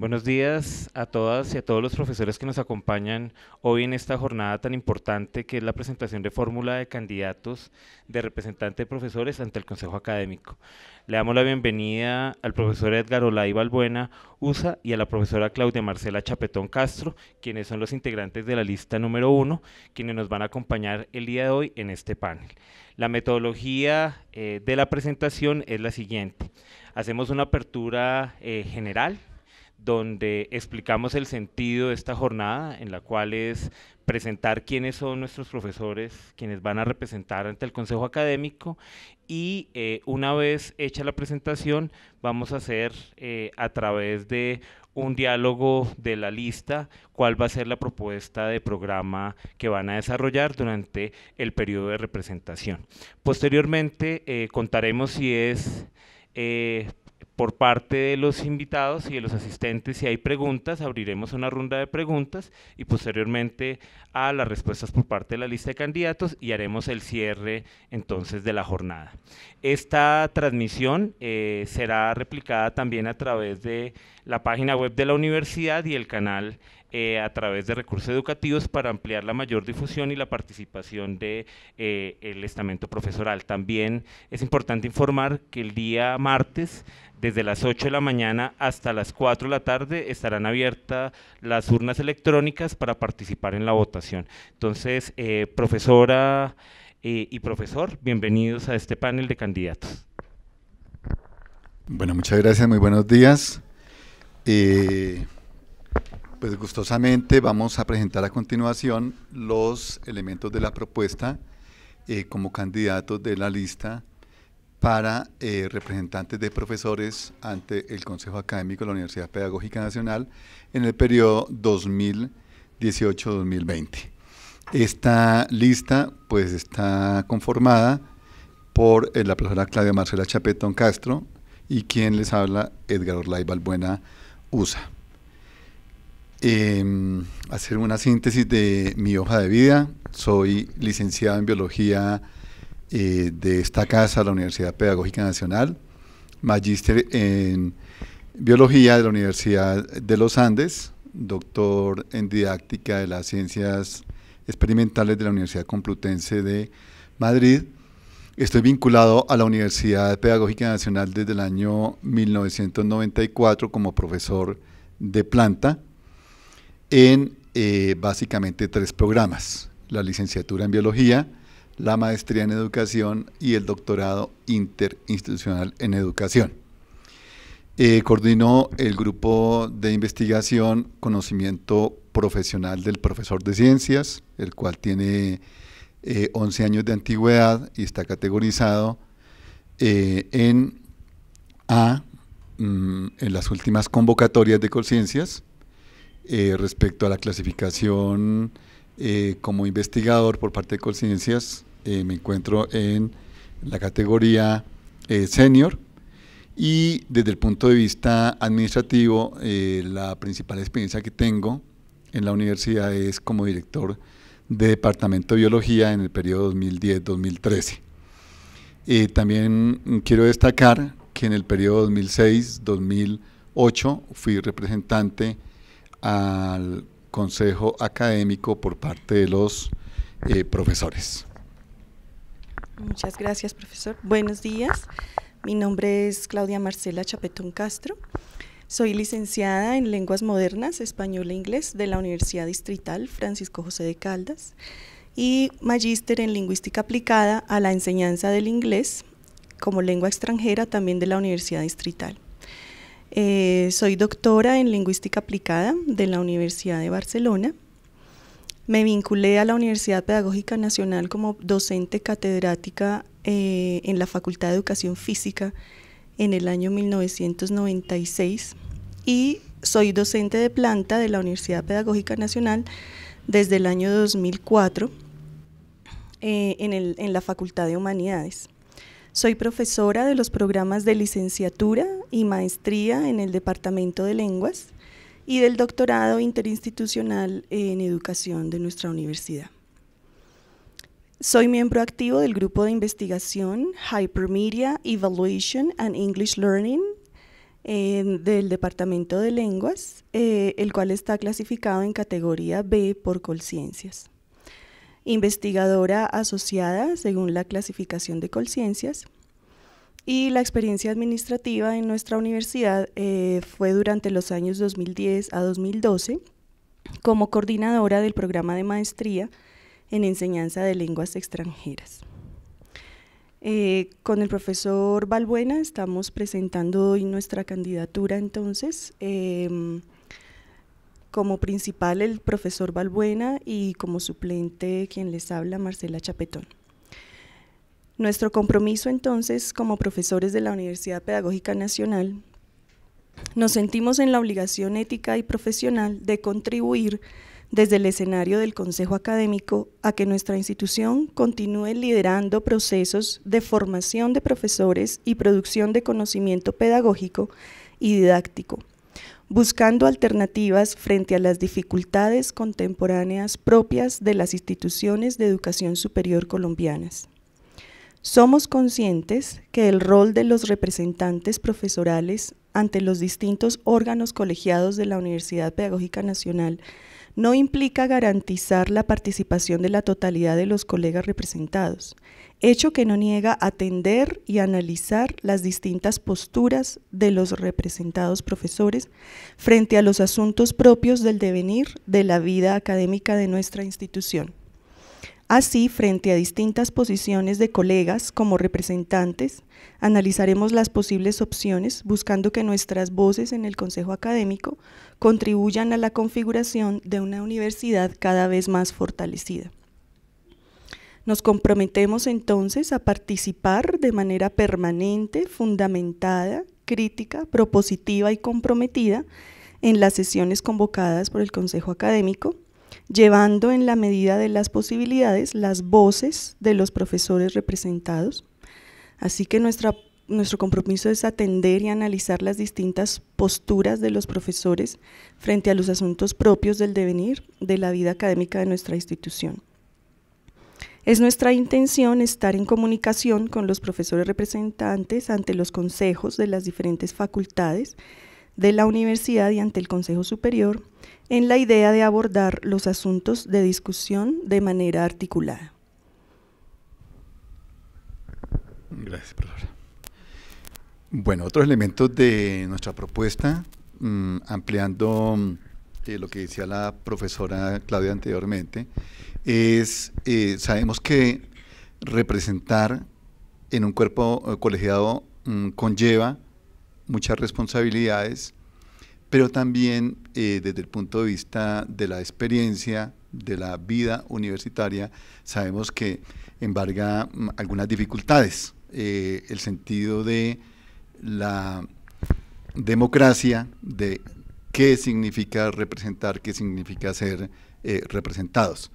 Buenos días a todas y a todos los profesores que nos acompañan hoy en esta jornada tan importante que es la presentación de fórmula de candidatos de representante de profesores ante el Consejo Académico. Le damos la bienvenida al profesor Edgar Olay Balbuena USA y a la profesora Claudia Marcela Chapetón Castro, quienes son los integrantes de la lista número uno, quienes nos van a acompañar el día de hoy en este panel. La metodología eh, de la presentación es la siguiente. Hacemos una apertura eh, general donde explicamos el sentido de esta jornada, en la cual es presentar quiénes son nuestros profesores, quienes van a representar ante el Consejo Académico y eh, una vez hecha la presentación vamos a hacer eh, a través de un diálogo de la lista cuál va a ser la propuesta de programa que van a desarrollar durante el periodo de representación. Posteriormente eh, contaremos si es por parte de los invitados y de los asistentes, si hay preguntas, abriremos una ronda de preguntas y posteriormente a las respuestas por parte de la lista de candidatos y haremos el cierre entonces de la jornada. Esta transmisión eh, será replicada también a través de la página web de la universidad y el canal eh, a través de recursos educativos para ampliar la mayor difusión y la participación del eh, estamento profesoral. También es importante informar que el día martes, desde las 8 de la mañana hasta las 4 de la tarde, estarán abiertas las urnas electrónicas para participar en la votación. Entonces, eh, profesora y profesor, bienvenidos a este panel de candidatos. Bueno, muchas gracias, muy buenos días. Pues gustosamente vamos a presentar a continuación los elementos de la propuesta eh, como candidatos de la lista para eh, representantes de profesores ante el Consejo Académico de la Universidad Pedagógica Nacional en el periodo 2018-2020. Esta lista pues está conformada por eh, la profesora Claudia Marcela Chapetón Castro y quien les habla Edgar Orlay Balbuena USA. Em, hacer una síntesis de mi hoja de vida. Soy licenciado en biología eh, de esta casa, la Universidad Pedagógica Nacional, magíster en biología de la Universidad de los Andes, doctor en didáctica de las ciencias experimentales de la Universidad Complutense de Madrid. Estoy vinculado a la Universidad Pedagógica Nacional desde el año 1994 como profesor de planta en eh, básicamente tres programas, la licenciatura en biología, la maestría en educación y el doctorado interinstitucional en educación. Eh, coordinó el grupo de investigación Conocimiento Profesional del Profesor de Ciencias, el cual tiene 11 eh, años de antigüedad y está categorizado en A, mm, en las últimas convocatorias de conciencias, eh, respecto a la clasificación eh, como investigador por parte de Colciencias, eh, me encuentro en la categoría senior y desde el punto de vista administrativo, la principal experiencia que tengo en la universidad es como director de Departamento de Biología en el periodo 2010-2013. también quiero destacar que en el periodo 2006-2008 fui representante al consejo académico por parte de los eh, profesores. Muchas gracias, profesor. Buenos días. Mi nombre es Claudia Marcela Chapetón Castro. Soy licenciada en Lenguas Modernas, Español e Inglés de la Universidad Distrital Francisco José de Caldas y magíster en Lingüística Aplicada a la Enseñanza del Inglés como Lengua Extranjera también de la Universidad Distrital. Eh, soy doctora en lingüística aplicada de la Universidad de Barcelona. Me vinculé a la Universidad Pedagógica Nacional como docente catedrática eh, en la Facultad de Educación Física en el año 1996 y soy docente de planta de la Universidad Pedagógica Nacional desde el año 2004 eh, en la Facultad de Humanidades. Soy profesora de los programas de licenciatura y maestría en el Departamento de Lenguas y del doctorado interinstitucional en educación de nuestra universidad. Soy miembro activo del grupo de investigación Hypermedia Evaluation and English Learning eh, del Departamento de Lenguas, eh, el cual está clasificado en categoría B por Colciencias investigadora asociada según la clasificación de Colciencias. Y la experiencia administrativa en nuestra universidad eh, fue durante los años 2010 a 2012 como coordinadora del programa de maestría en enseñanza de lenguas extranjeras. Eh, con el profesor Balbuena estamos presentando hoy nuestra candidatura entonces. Em, como principal el profesor Balbuena y como suplente quien les habla Marcela Chapetón. Nuestro compromiso entonces como profesores de la Universidad Pedagógica Nacional nos sentimos en la obligación ética y profesional de contribuir desde el escenario del Consejo Académico a que nuestra institución continúe liderando procesos de formación de profesores y producción de conocimiento pedagógico y didáctico buscando alternativas frente a las dificultades contemporáneas propias de las instituciones de educación superior colombianas. Somos conscientes que el rol de los representantes profesorales ante los distintos órganos colegiados de la Universidad Pedagógica Nacional no implica garantizar la participación de la totalidad de los colegas representados, hecho que no niega atender y analizar las distintas posturas de los representados profesores frente a los asuntos propios del devenir de la vida académica de nuestra institución. Así, frente a distintas posiciones de colegas como representantes, analizaremos las posibles opciones buscando que nuestras voces en el Consejo Académico contribuyan a la configuración de una universidad cada vez más fortalecida. Nos comprometemos entonces a participar de manera permanente, fundamentada, crítica, propositiva y comprometida en las sesiones convocadas por el Consejo Académico llevando en la medida de las posibilidades las voces de los profesores representados. Así que nuestro compromiso es atender y analizar las distintas posturas de los profesores frente a los asuntos propios del devenir de la vida académica de nuestra institución. Es nuestra intención estar en comunicación con los profesores representantes ante los consejos de las diferentes facultades de la universidad y ante el Consejo Superior en la idea de abordar los asuntos de discusión de manera articulada. Gracias, profesora. Bueno, otros elementos de nuestra propuesta, mm, ampliando mm, eh, lo que decía la profesora Claudia anteriormente, es, eh, sabemos que representar en un cuerpo eh, colegiado mm, conlleva muchas responsabilidades, pero también eh, desde el punto de vista de la experiencia, de la vida universitaria, sabemos que embarga mm, algunas dificultades. Eh, el sentido de la democracia, de qué significa representar, qué significa ser eh, representados.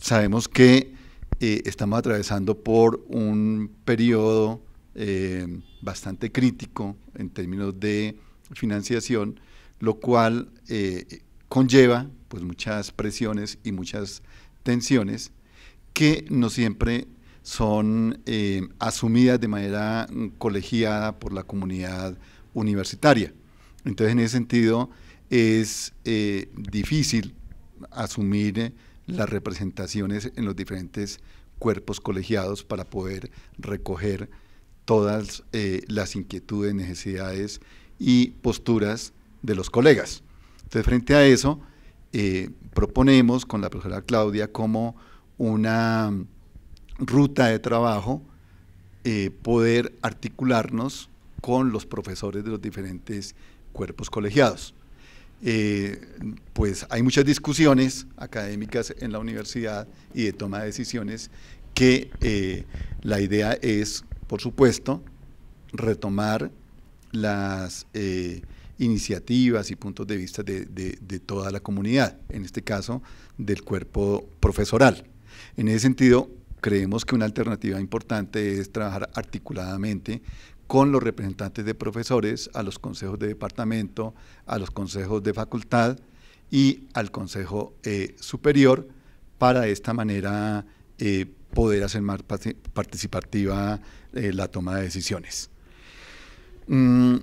Sabemos que estamos atravesando por un periodo eh, bastante crítico en términos de financiación, lo cual eh, conlleva pues, muchas presiones y muchas tensiones que no siempre son eh, asumidas de manera colegiada por la comunidad universitaria. Entonces, en ese sentido, es difícil asumir las representaciones en los diferentes cuerpos colegiados para poder recoger todas eh, las inquietudes, necesidades y posturas de los colegas. Entonces, frente a eso, eh, proponemos con la profesora Claudia como una ruta de trabajo eh, poder articularnos con los profesores de los diferentes cuerpos colegiados. pues hay muchas discusiones académicas en la universidad y de toma de decisiones que la idea es por supuesto, retomar las eh, iniciativas y puntos de vista de, toda la comunidad, en este caso del cuerpo profesoral. En ese sentido, creemos que una alternativa importante es trabajar articuladamente con los representantes de profesores, a los consejos de departamento, a los consejos de facultad y al consejo eh, superior para de esta manera eh, poder hacer más participativa eh, la toma de decisiones. Mm,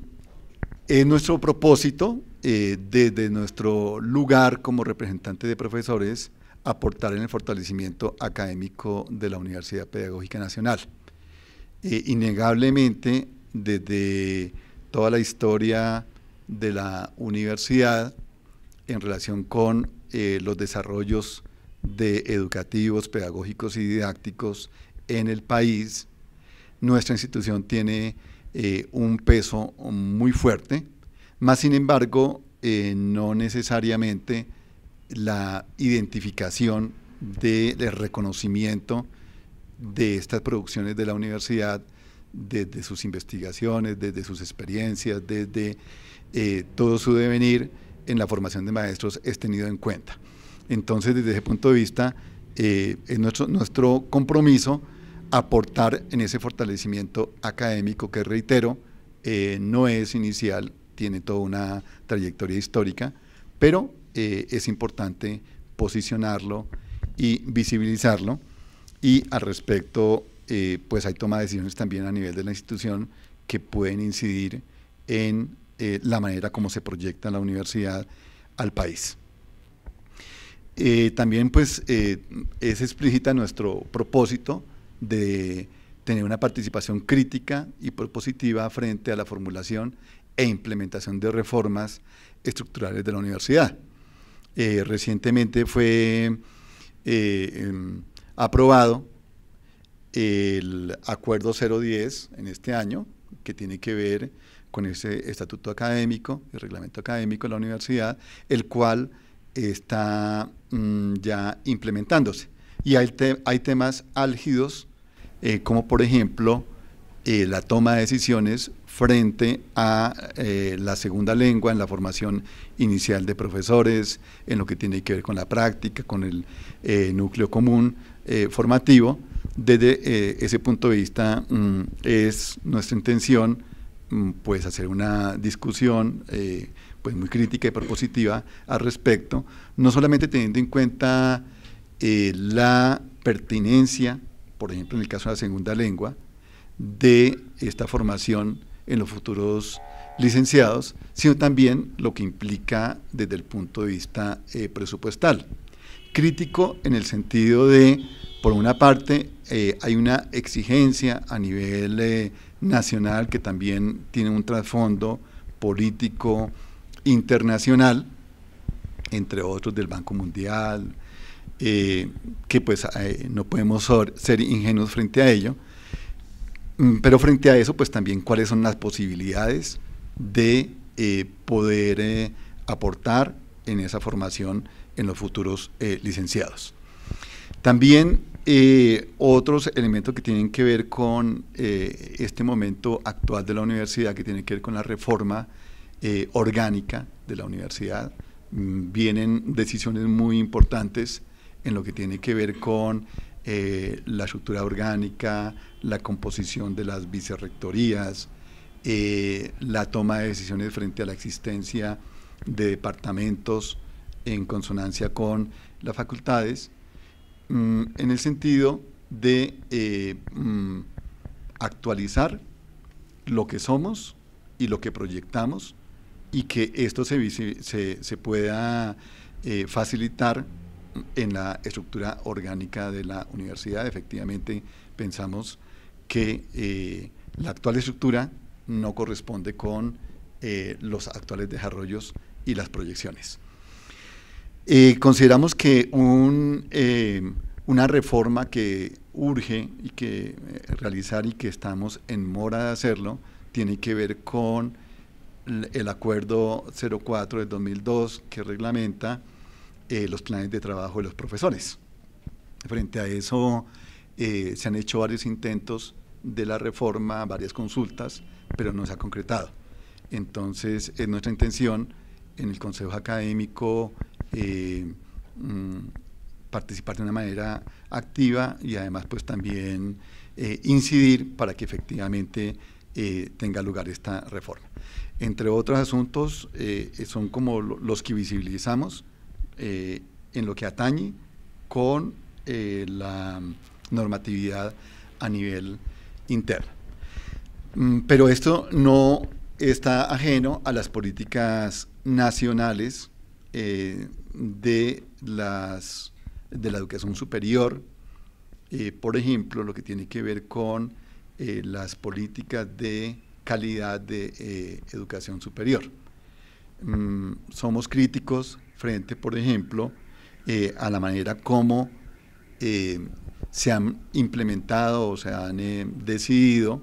es nuestro propósito, eh, desde nuestro lugar como representante de profesores, aportar en el fortalecimiento académico de la Universidad Pedagógica Nacional. Eh, innegablemente, desde toda la historia de la universidad en relación con los desarrollos de educativos, pedagógicos y didácticos en el país. Nuestra institución tiene eh, un peso muy fuerte, más sin embargo, eh, no necesariamente la identificación del reconocimiento de estas producciones de la universidad desde sus investigaciones, desde sus experiencias, desde eh, todo su devenir en la formación de maestros es tenido en cuenta. Entonces, desde ese punto de vista, eh, es nuestro, compromiso aportar en ese fortalecimiento académico que, reitero, eh, no es inicial, tiene toda una trayectoria histórica, pero eh, es importante posicionarlo y visibilizarlo. Y al respecto, pues hay toma de decisiones también a nivel de la institución que pueden incidir en la manera como se proyecta la universidad al país. Eh, también pues eh, es explícita nuestro propósito de tener una participación crítica y propositiva frente a la formulación e implementación de reformas estructurales de la universidad. Eh, recientemente fue em, aprobado el Acuerdo 010 en este año, que tiene que ver con ese estatuto académico, el reglamento académico de la universidad, el cual está mm, ya implementándose. Y hay, hay temas álgidos, eh, como por ejemplo eh, la toma de decisiones frente a eh, la segunda lengua en la formación inicial de profesores, en lo que tiene que ver con la práctica, con el núcleo común formativo. Desde ese punto de vista mm, es nuestra intención mm, pues hacer una discusión pues muy crítica y propositiva al respecto, no solamente teniendo en cuenta eh, la pertinencia, por ejemplo en el caso de la segunda lengua, de esta formación en los futuros licenciados, sino también lo que implica desde el punto de vista eh, presupuestal. Crítico en el sentido de, por una parte, eh, hay una exigencia a nivel nacional que también tiene un trasfondo político, internacional, entre otros del Banco Mundial, eh, que pues eh, no podemos ser ingenuos frente a ello, mm, pero frente a eso pues también cuáles son las posibilidades de eh, poder aportar en esa formación en los futuros licenciados. También otros elementos que tienen que ver con este momento actual de la universidad, que tiene que ver con la reforma eh, orgánica de la universidad. Mm, vienen decisiones muy importantes en lo que tiene que ver con eh, la estructura orgánica, la composición de las vicerrectorías, eh, la toma de decisiones frente a la existencia de departamentos en consonancia con las facultades, mm, en el sentido de mm, actualizar lo que somos y lo que proyectamos y que esto se, se, pueda eh, facilitar en la estructura orgánica de la universidad. Efectivamente, pensamos que eh, la actual estructura no corresponde con eh, los actuales desarrollos y las proyecciones. consideramos que una reforma que urge y que realizar y que estamos en mora de hacerlo tiene que ver con el acuerdo 04 del 2002 que reglamenta eh, los planes de trabajo de los profesores. Frente a eso eh, se han hecho varios intentos de la reforma, varias consultas, pero no se ha concretado. Entonces es nuestra intención en el Consejo Académico eh, mm, participar de una manera activa y además pues también incidir para que efectivamente eh, tenga lugar esta reforma. Entre otros asuntos, eh, son como los que visibilizamos eh, en lo que atañe con la normatividad a nivel interno. Mm, pero esto no está ajeno a las políticas nacionales de, las, de la educación superior, por ejemplo, lo que tiene que ver con eh, las políticas de calidad de eh, educación superior. Mm, somos críticos frente, por ejemplo, eh, a la manera como se han implementado o se han decidido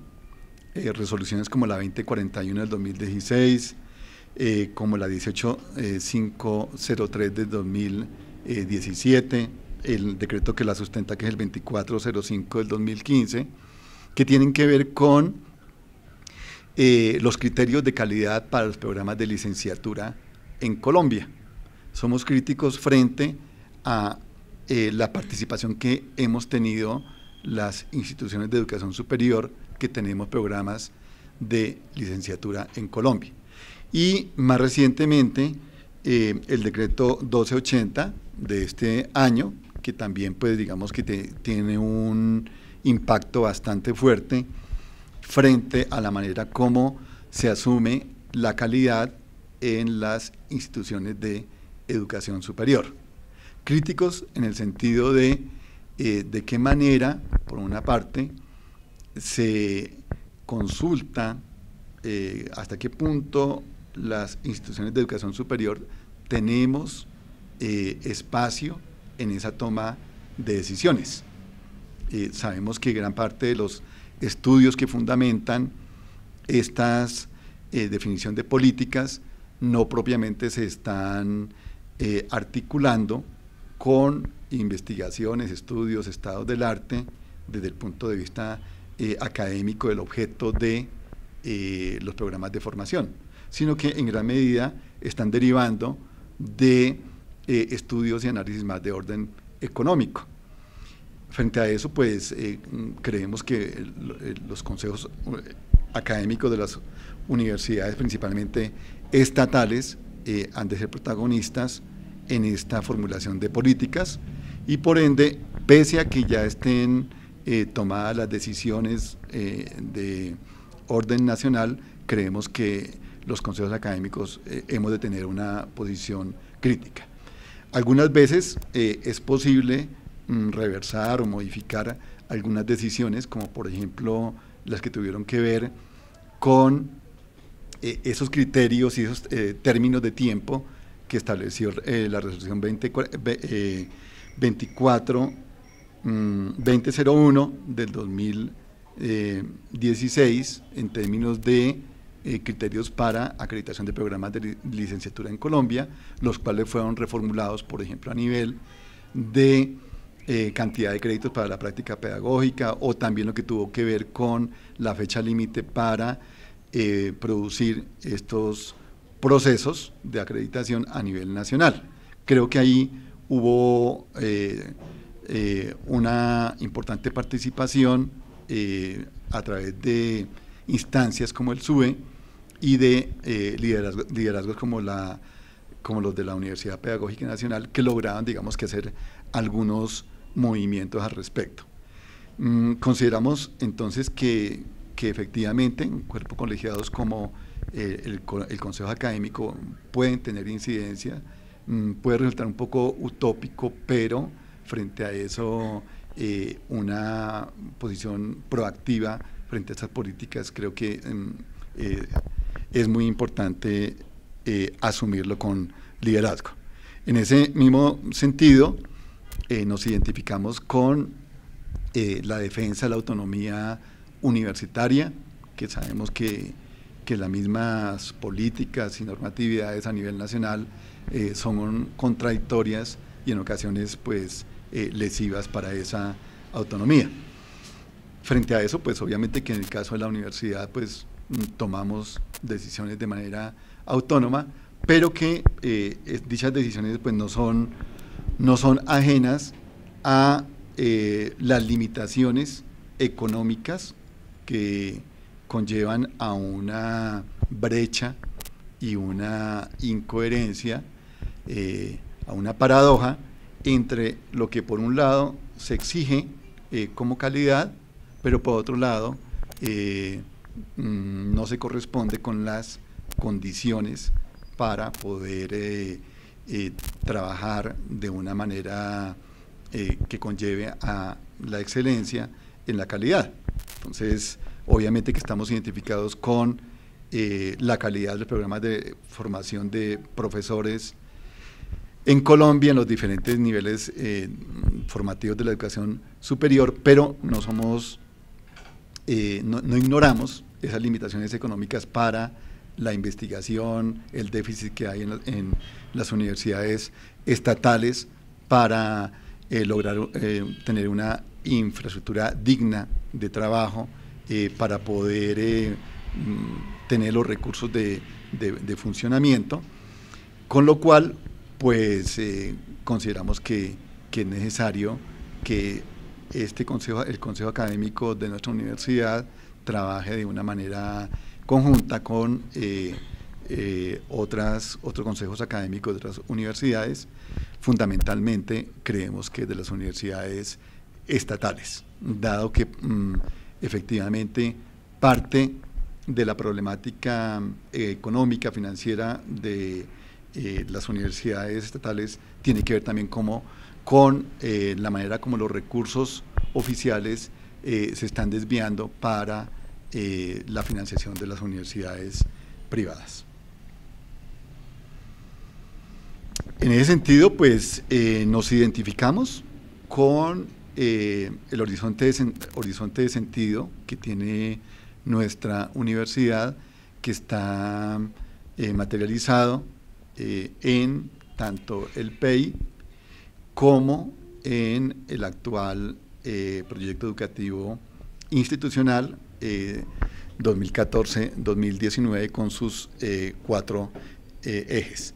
resoluciones como la 2041 del 2016, como la 18503 del 2017, el decreto que la sustenta que es el 2405 del 2015, que tienen que ver con eh, los criterios de calidad para los programas de licenciatura en Colombia. Somos críticos frente a eh, la participación que hemos tenido las instituciones de educación superior que tenemos programas de licenciatura en Colombia. Y más recientemente, eh, el decreto 1280 de este año, que también, pues digamos que tiene un impacto bastante fuerte frente a la manera como se asume la calidad en las instituciones de educación superior. Críticos en el sentido de eh, de qué manera, por una parte, se consulta eh, hasta qué punto las instituciones de educación superior tenemos eh, espacio en esa toma de decisiones sabemos que gran parte de los estudios que fundamentan estas definiciones eh, definición de políticas no propiamente se están eh, articulando con investigaciones, estudios, estados del arte desde el punto de vista eh, académico del objeto de los programas de formación, sino que en gran medida están derivando de estudios y análisis más de orden económico. Frente a eso, pues eh, creemos que los consejos eh, académicos de las universidades, principalmente estatales, eh, han de ser protagonistas en esta formulación de políticas y por ende, pese a que ya estén tomadas las decisiones de orden nacional, creemos que los consejos académicos hemos de tener una posición crítica. Algunas veces es posible Mm, reversar o modificar algunas decisiones, como por ejemplo las que tuvieron que ver con eh, esos criterios y esos eh, términos de tiempo que estableció eh, la resolución 24, 2001 mm, del 2016 en términos de criterios para acreditación de programas de licenciatura en Colombia, los cuales fueron reformulados, por ejemplo, a nivel de eh, cantidad de créditos para la práctica pedagógica o también lo que tuvo que ver con la fecha límite para eh, producir estos procesos de acreditación a nivel nacional. Creo que ahí hubo eh, una importante participación a través de instancias como el SUE y de liderazgos como la como los de la Universidad Pedagógica Nacional, que lograban, digamos, que hacer algunos movimientos al respecto. Mm, consideramos entonces que, efectivamente un cuerpo colegiados como eh, el, Consejo Académico pueden tener incidencia, mm, puede resultar un poco utópico, pero frente a eso eh, una posición proactiva frente a estas políticas creo que mm, eh, es muy importante asumirlo con liderazgo. En ese mismo sentido, eh, nos identificamos con eh, la defensa de la autonomía universitaria, que sabemos que, que las mismas políticas y normatividades a nivel nacional eh, son contradictorias y en ocasiones pues lesivas para esa autonomía. Frente a eso, pues obviamente que en el caso de la universidad, pues tomamos decisiones de manera autónoma, pero que dichas decisiones pues no son no son ajenas a eh, las limitaciones económicas que conllevan a una brecha y una incoherencia, eh, a una paradoja entre lo que por un lado se exige eh, como calidad, pero por otro lado mm, no se corresponde con las condiciones para poder eh, trabajar de una manera eh, que conlleve a la excelencia en la calidad. Entonces, obviamente que estamos identificados con eh, la calidad de los programas de formación de profesores en Colombia, en los diferentes niveles formativos de la educación superior, pero no somos, no ignoramos esas limitaciones económicas para la investigación, el déficit que hay en, las universidades estatales para eh, lograr eh, tener una infraestructura digna de trabajo eh, para poder mm, tener los recursos de, funcionamiento, con lo cual pues consideramos que, que es necesario que este consejo, el consejo académico de nuestra universidad trabaje de una manera conjunta con eh, eh, otras, otros consejos académicos de otras universidades, fundamentalmente creemos que de las universidades estatales, dado que mm, efectivamente parte de la problemática eh, económica, financiera de las universidades estatales tiene que ver también con la manera como los recursos oficiales se están desviando para eh, la financiación de las universidades privadas. En ese sentido, pues eh, nos identificamos con eh, el horizonte de sentido que tiene nuestra universidad, que está materializado en tanto el PEI como en el actual proyecto educativo institucional 2014-2019 eh, con sus eh, cuatro eh, ejes,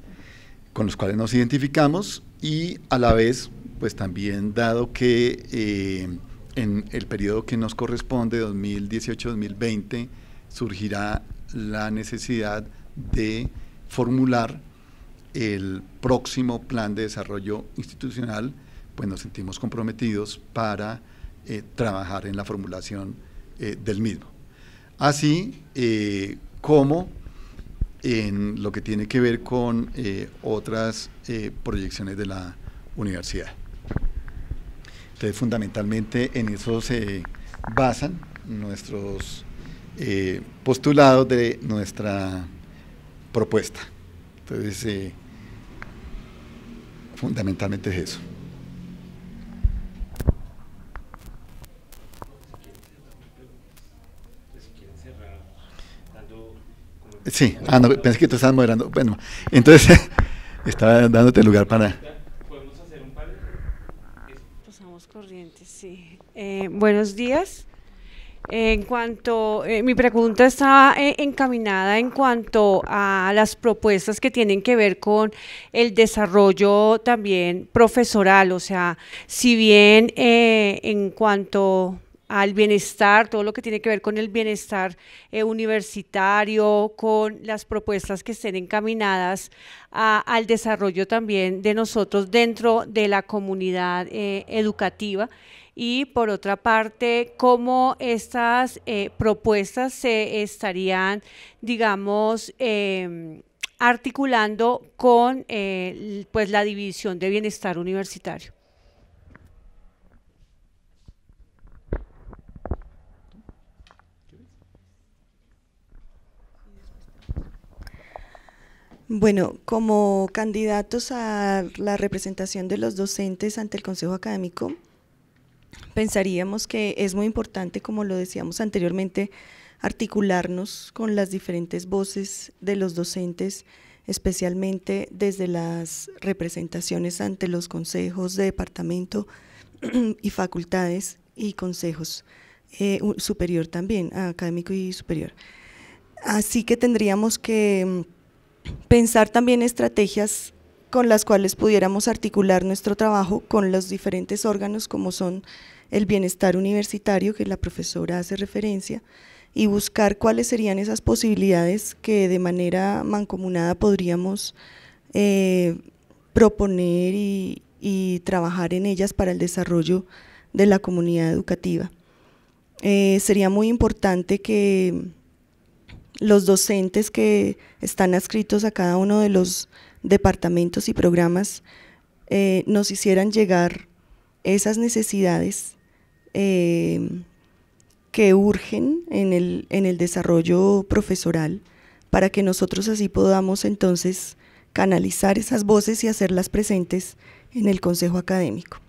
con los cuales nos identificamos y a la vez, pues también dado que en el periodo que nos corresponde, 2018-2020, surgirá la necesidad de formular el próximo plan de desarrollo institucional, pues nos sentimos comprometidos para trabajar en la formulación eh, del mismo. Así eh, como en lo que tiene que ver con eh, otras proyecciones de la universidad. Entonces, fundamentalmente en eso se basan nuestros postulados de nuestra propuesta. Entonces, fundamentalmente es eso. Sí, ah, no, pensé que te estabas moderando. Bueno, entonces estaba dándote lugar para... ¿Podemos hacer un preguntas? Pasamos corrientes, sí. Eh, buenos días. En cuanto, eh, mi pregunta está eh, encaminada en cuanto a las propuestas que tienen que ver con el desarrollo también profesoral, o sea, si bien en cuanto al bienestar, todo lo que tiene que ver con el bienestar eh, universitario, con las propuestas que estén encaminadas al desarrollo también de nosotros dentro de la comunidad eh, educativa y por otra parte, cómo estas eh, propuestas se estarían, digamos, em, articulando con pues la división de bienestar universitario. Bueno, como candidatos a la representación de los docentes ante el Consejo Académico, pensaríamos que es muy importante, como lo decíamos anteriormente, articularnos con las diferentes voces de los docentes, especialmente desde las representaciones ante los consejos de departamento y facultades y consejos eh, superior también, académico y superior. Así que tendríamos que mm, pensar también estrategias con las cuales pudiéramos articular nuestro trabajo con los diferentes órganos como son el bienestar universitario, que la profesora hace referencia, y buscar cuáles serían esas posibilidades que de manera mancomunada podríamos eh, proponer y, trabajar en ellas para el desarrollo de la comunidad educativa. Eh, sería muy importante que los docentes que están adscritos a cada uno de los departamentos y programas eh, nos hicieran llegar esas necesidades eh, que urgen en el, en el desarrollo profesoral para que nosotros así podamos entonces canalizar esas voces y hacerlas presentes en el Consejo Académico.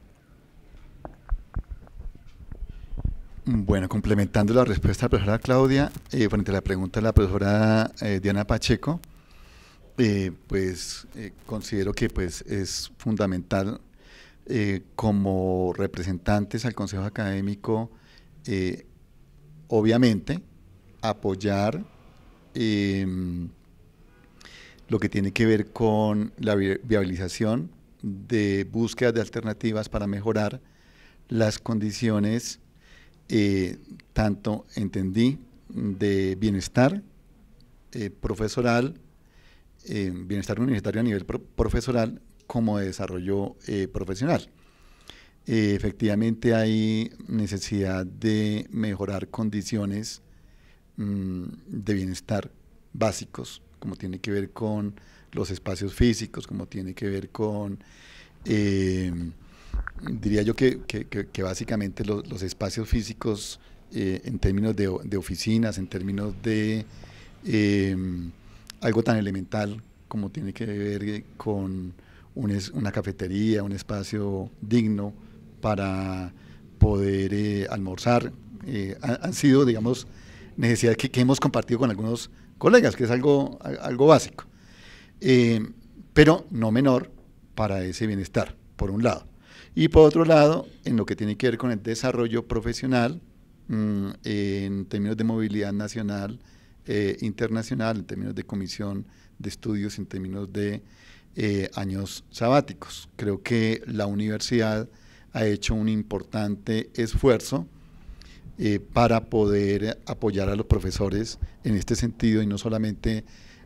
Bueno, complementando la respuesta de la profesora Claudia, eh, frente a la pregunta de la profesora eh, Diana Pacheco, eh, pues considero que pues, es fundamental como representantes al Consejo Académico, obviamente, apoyar em, lo que tiene que ver con la viabilización de búsqueda de alternativas para mejorar las condiciones eh, tanto entendí de bienestar eh, profesoral, eh, bienestar universitario a nivel profesoral, como de desarrollo profesional. efectivamente hay necesidad de mejorar condiciones mm, de bienestar básicos, como tiene que ver con los espacios físicos, como tiene que ver con diría yo que, básicamente los, espacios físicos eh, en términos de, oficinas, en términos de em, algo tan elemental como tiene que ver eh, con una cafetería, un espacio digno para poder eh, almorzar, han, sido, digamos, necesidades que, hemos compartido con algunos colegas, que es algo, algo básico, pero no menor para ese bienestar, por un lado. Y por otro lado, en lo que tiene que ver con el desarrollo profesional, mm, en términos de movilidad nacional, eh, internacional, en términos de comisión de estudios, en términos de eh, años sabáticos. Creo que la universidad ha hecho un importante esfuerzo eh, para poder apoyar a los profesores en este sentido y no solamente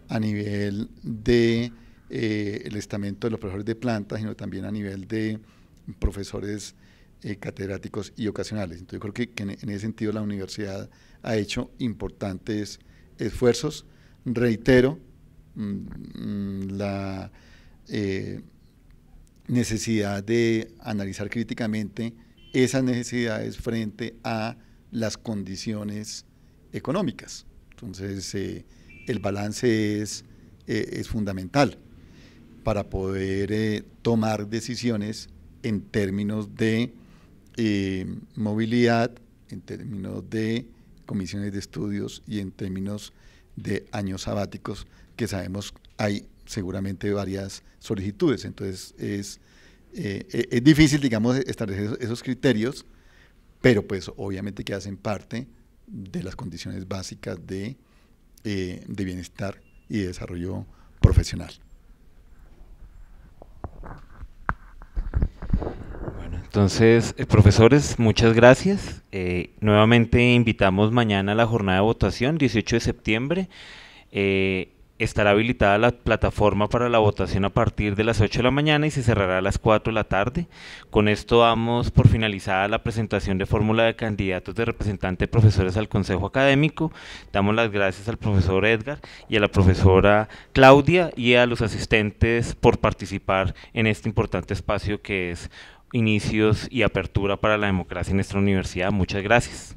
a nivel de eh, el estamento de los profesores de planta, sino también a nivel de profesores eh, catedráticos y ocasionales. Entonces yo creo que, en, ese sentido la universidad ha hecho importantes esfuerzos. Reitero mm, la eh, necesidad de analizar críticamente esas necesidades frente a las condiciones económicas. Entonces eh, el balance es, es fundamental para poder tomar decisiones en términos de eh, movilidad, en términos de comisiones de estudios y en términos de años sabáticos, que sabemos hay seguramente varias solicitudes. Entonces es, eh, e-, es difícil, digamos, establecer esos criterios, pero pues obviamente que hacen parte de las condiciones básicas de, eh, de bienestar y desarrollo profesional. Entonces, eh, profesores, muchas gracias. Eh, nuevamente invitamos mañana a la jornada de votación, 18 de septiembre. Eh, estará habilitada la plataforma para la votación a partir de las 8 de la mañana y se cerrará a las 4 de la tarde. Con esto damos por finalizada la presentación de fórmula de candidatos de representante profesores al Consejo Académico. Damos las gracias al profesor Edgar y a la profesora Claudia y a los asistentes por participar en este importante espacio que es inicios y apertura para la democracia en nuestra universidad. Muchas gracias.